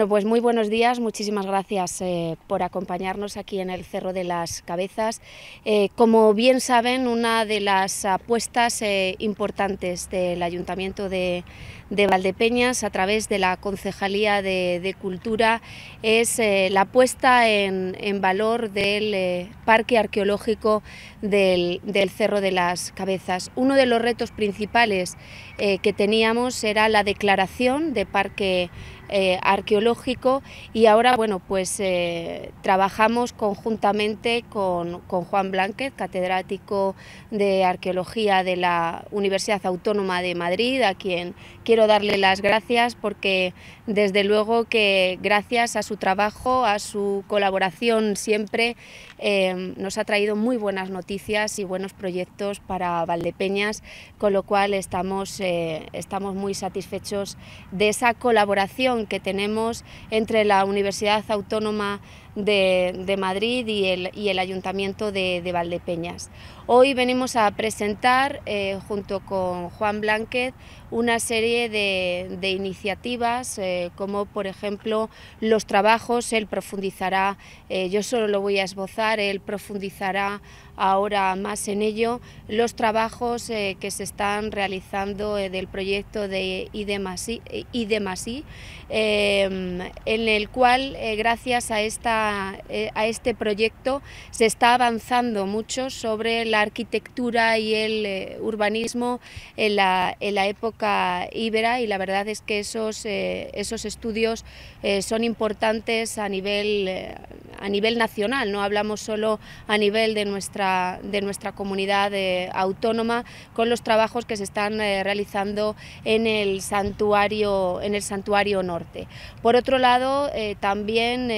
Bueno, pues muy buenos días, muchísimas gracias eh, por acompañarnos aquí en el Cerro de las Cabezas. Eh, como bien saben, una de las apuestas eh, importantes del Ayuntamiento de, de Valdepeñas a través de la Concejalía de, Cultura es eh, la puesta en, valor del eh, Parque Arqueológico del, Cerro de las Cabezas. Uno de los retos principales eh, que teníamos era la declaración de Parque Arqueológico y ahora bueno, pues, trabajamos conjuntamente con, con Juan Blanquez, catedrático de Arqueología de la Universidad Autónoma de Madrid, a quien quiero darle las gracias porque desde luego que gracias a su trabajo, a su colaboración siempre, em, nos ha traído muy buenas noticias y buenos proyectos para Valdepeñas, con lo cual estamos, eh, estamos muy satisfechos de esa colaboración que tenemos entre la Universidad Autónoma de, Madrid y el, Ayuntamiento de, Valdepeñas. Hoy venimos a presentar, eh, junto con Juan Blanquet, una serie de, iniciativas eh, eh, como por ejemplo los trabajos, él profundizará, eh, yo solo lo voy a esbozar, él profundizará ahora más en ello, los trabajos eh, que se están realizando del proyecto de Idemasi, en el cual gracias a, esta, a este proyecto se está avanzando mucho sobre la arquitectura y el urbanismo en la, época íbera y la verdad es que esos, esos estudios eh, son importantes a nivel, eh, a nivel nacional, no hablamos solo a nivel de nuestra, de nuestra comunidad eh, autónoma con los trabajos que se están realizando en el, santuario, en el santuario norte. Por otro lado, también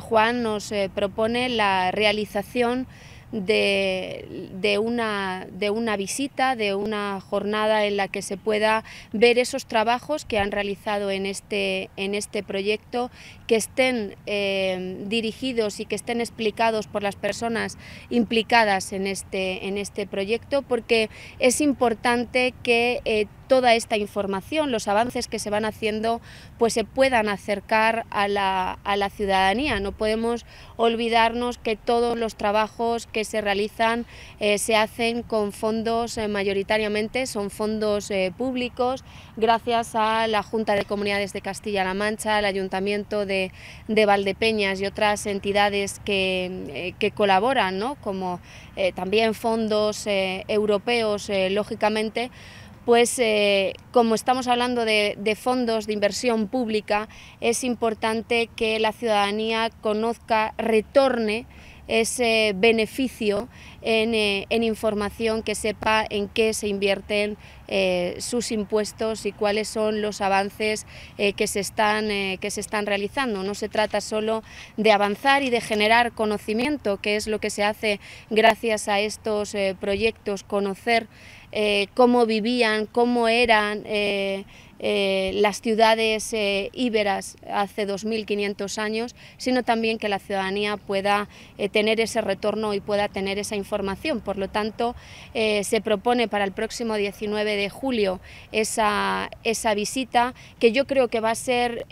Juan nos propone la realización de, una, de una visita, de una jornada en la que se pueda ver esos trabajos que han realizado en este, en este proyecto, que estén eh, dirigidos y que estén explicados por las personas implicadas en este, en este proyecto, porque es importante que eh, toda esta información, los avances que se van haciendo, pues se puedan acercar a la, ciudadanía. No podemos olvidarnos que todos los trabajos que se realizan eh, se hacen con fondos eh, mayoritariamente, son fondos eh, públicos, gracias a la Junta de Comunidades de Castilla-La Mancha, al Ayuntamiento de, Valdepeñas y otras entidades que, que colaboran, ¿no? como también fondos europeos, lógicamente, pues eh, como estamos hablando de, fondos de inversión pública, es importante que la ciudadanía conozca, retorne ese beneficio en, eh, información, que sepa en qué se invierten eh, sus impuestos y cuáles son los avances que, se están, que se están realizando. No se trata solo de avanzar y de generar conocimiento, que es lo que se hace gracias a estos proyectos, conocer eh, cómo vivían, cómo eran eh, eh, las ciudades íberas hace 2.500 años, sino también que la ciudadanía pueda tener ese retorno y pueda tener esa información. Por lo tanto, se propone para el próximo 19 de julio esa, esa visita, que yo creo que va a ser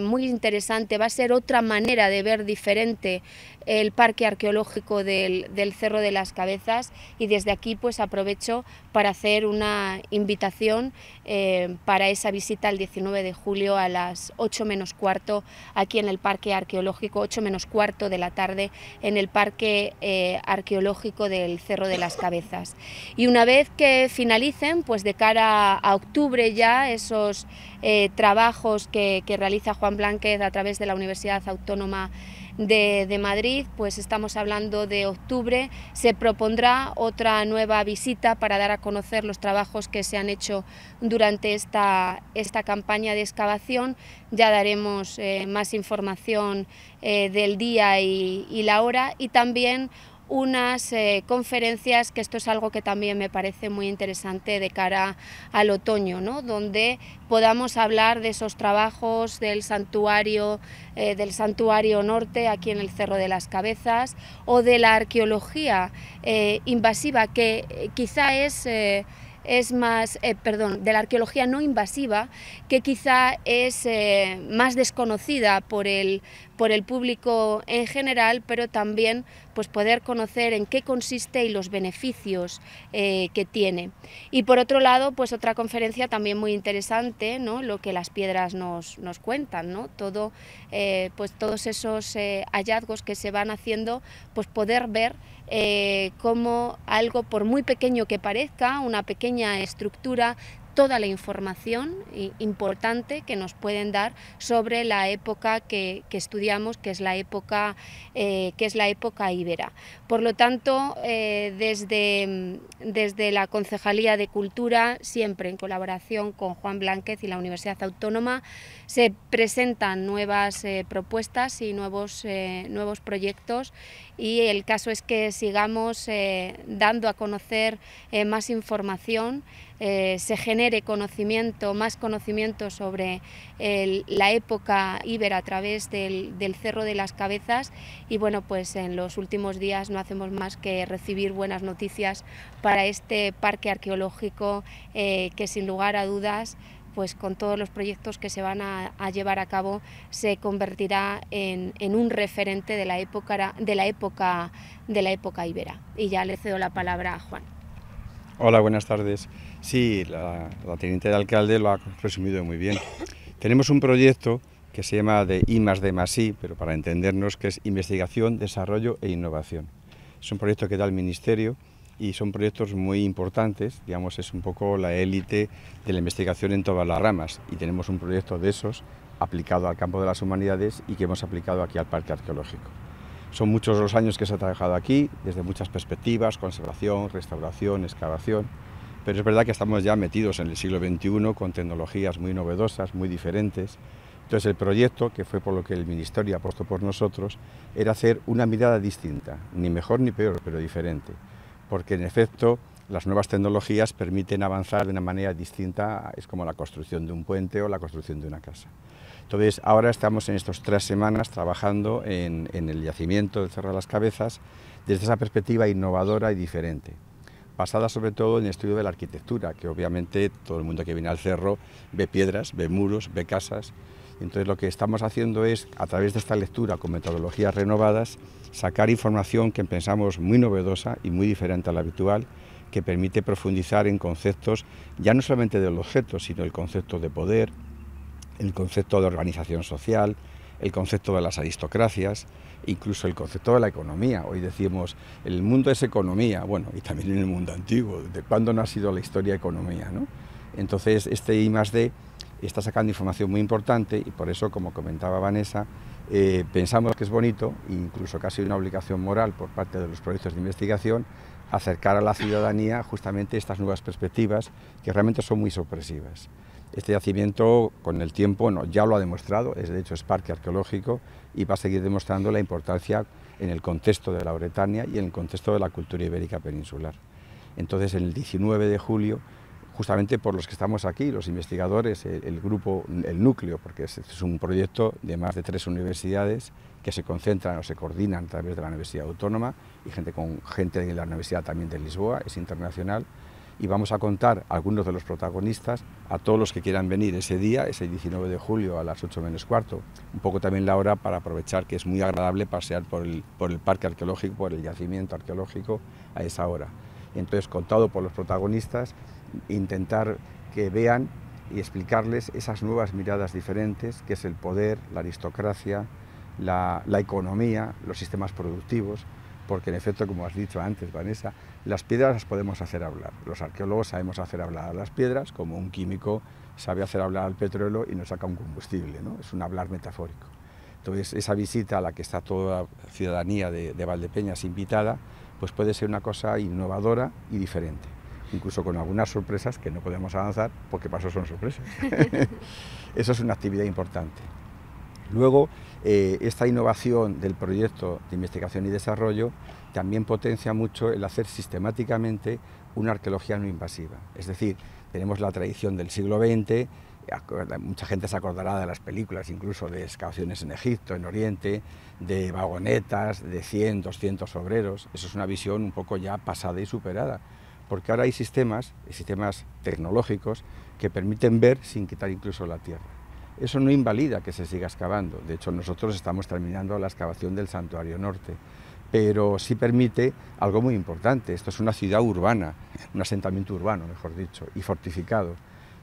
muy interesante, va a ser otra manera de ver diferente el parque arqueológico del, Cerro de las Cabezas y desde aquí pues aprovecho para hacer una invitación eh, para esa visita el 19 de julio a las 8 menos cuarto aquí en el parque arqueológico, 8 menos cuarto de la tarde en el parque eh, arqueológico del Cerro de las Cabezas. Y una vez que finalicen, pues de cara a octubre ya esos eh, trabajos que, que realiza Juan Blanquez a través de la Universidad Autónoma de, Madrid, pues estamos hablando de octubre, se propondrá otra nueva visita para dar a conocer los trabajos que se han hecho durante esta, esta campaña de excavación. Ya daremos eh, más información eh, del día y, y la hora y también unas eh, conferencias, que esto es algo que también me parece muy interesante de cara al otoño, donde podamos hablar de esos trabajos del santuario, eh, del santuario norte aquí en el Cerro de las Cabezas o de la arqueología eh, invasiva, que quizá es es más, perdón, de la arqueología no invasiva, que quizá es más desconocida por el, por el público en general, pero también pues, poder conocer en qué consiste y los beneficios eh, que tiene. Y por otro lado, pues otra conferencia también muy interesante, ¿no? lo que las piedras nos, cuentan, ¿no? Todo, eh, pues, todos esos eh, hallazgos que se van haciendo, pues poder ver cómo algo, por muy pequeño que parezca, una pequeña estructura, toda la información importante que nos pueden dar sobre la época que, estudiamos, que es la época, eh, que es la época ibera. Por lo tanto, eh, desde, desde la Concejalía de Cultura, siempre en colaboración con Juan Blanquez y la Universidad Autónoma, se presentan nuevas eh, propuestas y nuevos, nuevos proyectos y el caso es que sigamos dando a conocer más información eh, se genere conocimiento, más conocimiento sobre eh, la época íbera a través del, Cerro de las Cabezas y bueno, pues en los últimos días no hacemos más que recibir buenas noticias para este parque arqueológico eh, que sin lugar a dudas pues con todos los proyectos que se van a, llevar a cabo se convertirá en, un referente de la época de la época de la época ibera. Y ya le cedo la palabra a Juan. Hola, buenas tardes. Sí, la, teniente de alcalde lo ha resumido muy bien. Tenemos un proyecto que se llama de I más D pero para entendernos que es investigación, desarrollo e innovación. Es un proyecto que da el Ministerio y son proyectos muy importantes, digamos, es un poco la élite de la investigación en todas las ramas y tenemos un proyecto de esos aplicado al campo de las humanidades y que hemos aplicado aquí al Parque Arqueológico. Son muchos los años que se ha trabajado aquí, desde muchas perspectivas, conservación, restauración, excavación, pero es verdad que estamos ya metidos en el siglo XXI con tecnologías muy novedosas, muy diferentes. Entonces el proyecto, que fue por lo que el Ministerio ha por nosotros, era hacer una mirada distinta, ni mejor ni peor, pero diferente, porque en efecto las nuevas tecnologías permiten avanzar de una manera distinta, es como la construcción de un puente o la construcción de una casa. Entonces, ahora estamos en estas tres semanas trabajando en, el yacimiento del Cerro de las Cabezas desde esa perspectiva innovadora y diferente, basada sobre todo en el estudio de la arquitectura, que obviamente todo el mundo que viene al cerro ve piedras, ve muros, ve casas. Entonces, lo que estamos haciendo es, a través de esta lectura con metodologías renovadas, sacar información que pensamos muy novedosa y muy diferente a la habitual que permite profundizar en conceptos ya no solamente del objeto, sino el concepto de poder, el concepto de organización social, el concepto de las aristocracias, incluso el concepto de la economía. Hoy decimos, el mundo es economía, bueno, y también en el mundo antiguo, ¿de cuándo no ha sido la historia economía? Entonces, este I más D está sacando información muy importante y por eso, como comentaba Vanessa, eh, pensamos que es bonito, incluso casi una obligación moral por parte de los proyectos de investigación, acercar a la ciudadanía justamente estas nuevas perspectivas que realmente son muy sorpresivas. Este yacimiento con el tiempo no, ya lo ha demostrado, es, de hecho es parque arqueológico y va a seguir demostrando la importancia en el contexto de la Bretaña y en el contexto de la cultura ibérica peninsular. Entonces, el 19 de julio justamente por los que estamos aquí, los investigadores, el, grupo, el núcleo, porque es, un proyecto de más de tres universidades que se concentran o se coordinan a través de la Universidad Autónoma y gente con gente de la Universidad también de Lisboa, es internacional y vamos a contar algunos de los protagonistas, a todos los que quieran venir ese día, ese 19 de julio a las 8 menos cuarto, un poco también la hora para aprovechar que es muy agradable pasear por el, por el parque arqueológico, por el yacimiento arqueológico a esa hora. Entonces, contado por los protagonistas, intentar que vean y explicarles esas nuevas miradas diferentes, que es el poder, la aristocracia, la, economía, los sistemas productivos, porque en efecto, como has dicho antes, Vanessa, las piedras las podemos hacer hablar. Los arqueólogos sabemos hacer hablar a las piedras, como un químico sabe hacer hablar al petróleo y nos saca un combustible, ¿no? es un hablar metafórico. Entonces, esa visita a la que está toda la ciudadanía de, de Valdepeñas invitada, pues puede ser una cosa innovadora y diferente incluso con algunas sorpresas que no podemos avanzar porque pasó son sorpresas. Eso es una actividad importante. Luego, eh, esta innovación del proyecto de investigación y desarrollo también potencia mucho el hacer sistemáticamente una arqueología no invasiva. Es decir, tenemos la tradición del siglo XX, mucha gente se acordará de las películas, incluso de excavaciones en Egipto, en Oriente, de vagonetas, de 100, 200 obreros. Eso es una visión un poco ya pasada y superada porque ahora hay sistemas, sistemas tecnológicos, que permiten ver sin quitar incluso la tierra. Eso no invalida que se siga excavando, de hecho nosotros estamos terminando la excavación del santuario norte, pero sí permite algo muy importante, esto es una ciudad urbana, un asentamiento urbano, mejor dicho, y fortificado.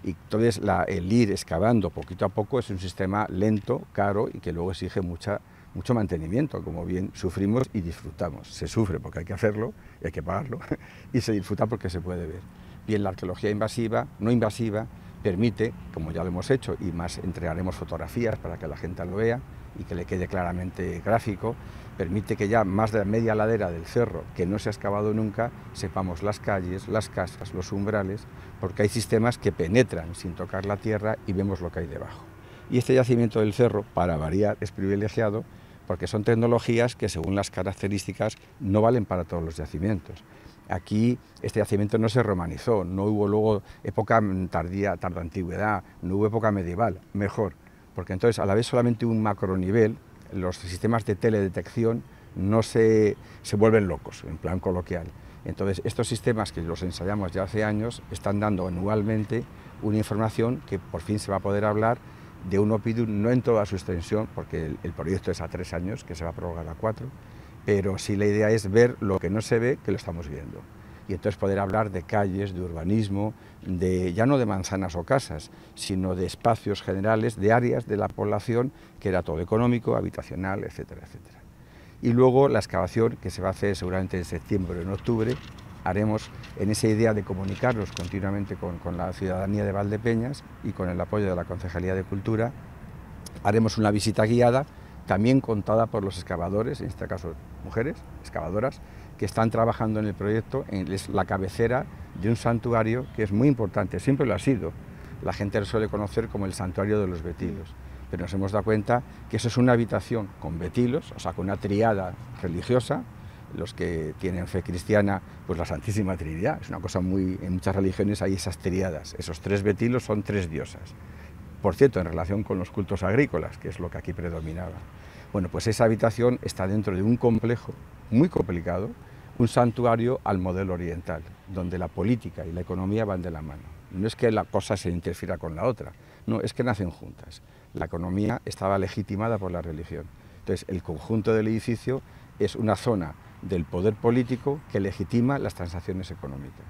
Y entonces el ir excavando poquito a poco es un sistema lento, caro y que luego exige mucha mucho mantenimiento, como bien sufrimos y disfrutamos. Se sufre porque hay que hacerlo, hay que pagarlo, y se disfruta porque se puede ver. Bien, la arqueología invasiva, no invasiva, permite, como ya lo hemos hecho, y más entregaremos fotografías para que la gente lo vea y que le quede claramente gráfico, permite que ya más de la media ladera del cerro, que no se ha excavado nunca, sepamos las calles, las casas, los umbrales, porque hay sistemas que penetran sin tocar la tierra y vemos lo que hay debajo. Y este yacimiento del cerro, para variar, es privilegiado porque son tecnologías que según las características no valen para todos los yacimientos. Aquí este yacimiento no se romanizó, no hubo luego época tardía, tarda antigüedad, no hubo época medieval, mejor, porque entonces a la vez, solamente un macronivel, los sistemas de teledetección no se, se vuelven locos, en plan coloquial. Entonces, estos sistemas que los ensayamos ya hace años están dando anualmente una información que por fin se va a poder hablar de un opidum, no en toda su extensión, porque el, proyecto es a tres años, que se va a prorrogar a cuatro, pero sí la idea es ver lo que no se ve, que lo estamos viendo. Y entonces poder hablar de calles, de urbanismo, de, ya no de manzanas o casas, sino de espacios generales, de áreas de la población, que era todo económico, habitacional, etcétera, etcétera. Y luego la excavación, que se va a hacer seguramente en septiembre o en octubre, haremos en esa idea de comunicarnos continuamente con, la ciudadanía de Valdepeñas y con el apoyo de la Concejalía de Cultura, haremos una visita guiada también contada por los excavadores, en este caso mujeres excavadoras, que están trabajando en el proyecto, en la cabecera de un santuario que es muy importante, siempre lo ha sido. La gente lo suele conocer como el santuario de los betilos, pero nos hemos dado cuenta que eso es una habitación con betilos, o sea, con una triada religiosa, los que tienen fe cristiana, pues la Santísima Trinidad. Es una cosa muy. En muchas religiones hay esas triadas. Esos tres betilos son tres diosas. Por cierto, en relación con los cultos agrícolas, que es lo que aquí predominaba. Bueno, pues esa habitación está dentro de un complejo muy complicado, un santuario al modelo oriental, donde la política y la economía van de la mano. No es que la cosa se interfiera con la otra, no, es que nacen juntas. La economía estaba legitimada por la religión. Entonces, el conjunto del edificio es una zona del poder político que legitima las transacciones económicas.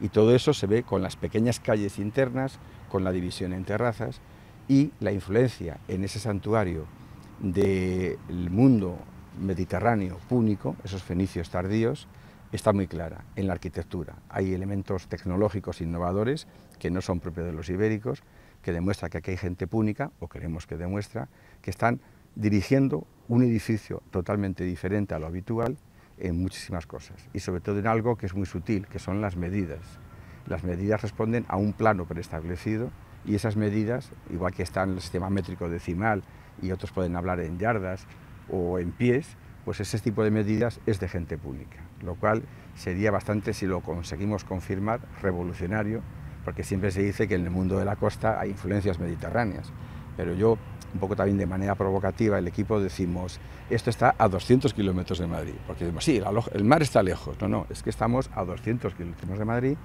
Y todo eso se ve con las pequeñas calles internas, con la división en terrazas y la influencia en ese santuario del mundo mediterráneo púnico, esos fenicios tardíos, está muy clara en la arquitectura. Hay elementos tecnológicos innovadores que no son propios de los ibéricos, que demuestra que aquí hay gente púnica, o queremos que demuestra, que están dirigiendo un edificio totalmente diferente a lo habitual en muchísimas cosas y sobre todo en algo que es muy sutil, que son las medidas. Las medidas responden a un plano preestablecido y esas medidas, igual que está en el sistema métrico decimal y otros pueden hablar en yardas o en pies, pues ese tipo de medidas es de gente pública, lo cual sería bastante, si lo conseguimos confirmar, revolucionario, porque siempre se dice que en el mundo de la costa hay influencias mediterráneas, pero yo un poco también de manera provocativa el equipo, decimos, esto está a 200 kilómetros de Madrid, porque decimos, sí, el mar está lejos, no, no, es que estamos a 200 kilómetros de Madrid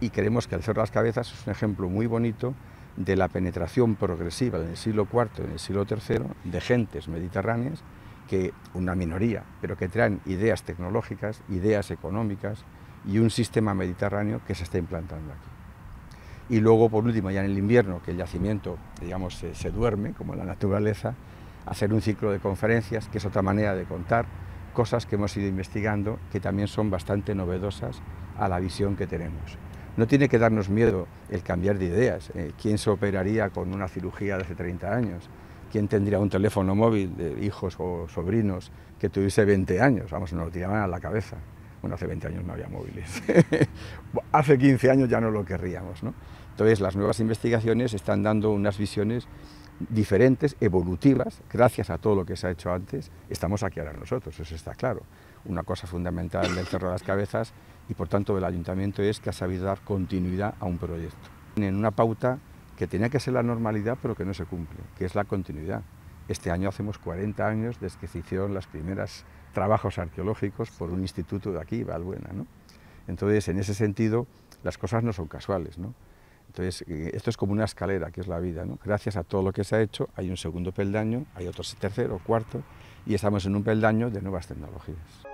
y creemos que el Cerro las Cabezas es un ejemplo muy bonito de la penetración progresiva del siglo IV, en el siglo III, de gentes mediterráneas, que una minoría, pero que traen ideas tecnológicas, ideas económicas y un sistema mediterráneo que se está implantando aquí y luego por último ya en el invierno, que el yacimiento digamos se, duerme como la naturaleza, hacer un ciclo de conferencias, que es otra manera de contar cosas que hemos ido investigando que también son bastante novedosas a la visión que tenemos. No tiene que darnos miedo el cambiar de ideas. Eh, ¿Quién se operaría con una cirugía de hace 30 años? ¿Quién tendría un teléfono móvil de hijos o sobrinos que tuviese 20 años? Vamos, nos lo tiraban a la cabeza. Bueno, hace 20 años no había móviles. hace 15 años ya no lo querríamos. Entonces, las nuevas investigaciones están dando unas visiones diferentes, evolutivas, gracias a todo lo que se ha hecho antes, estamos aquí ahora nosotros, eso está claro. Una cosa fundamental del Cerro de las Cabezas y por tanto del Ayuntamiento es que ha sabido dar continuidad a un proyecto. Tienen una pauta que tenía que ser la normalidad pero que no se cumple, que es la continuidad. Este año hacemos 40 años desde que se hicieron las primeras trabajos arqueológicos por un instituto de aquí, Valbuena. ¿no? Entonces, en ese sentido, las cosas no son casuales. ¿no? Entonces, eh, esto es como una escalera, que es la vida. ¿no? Gracias a todo lo que se ha hecho, hay un segundo peldaño, hay otro tercero, cuarto, y estamos en un peldaño de nuevas tecnologías.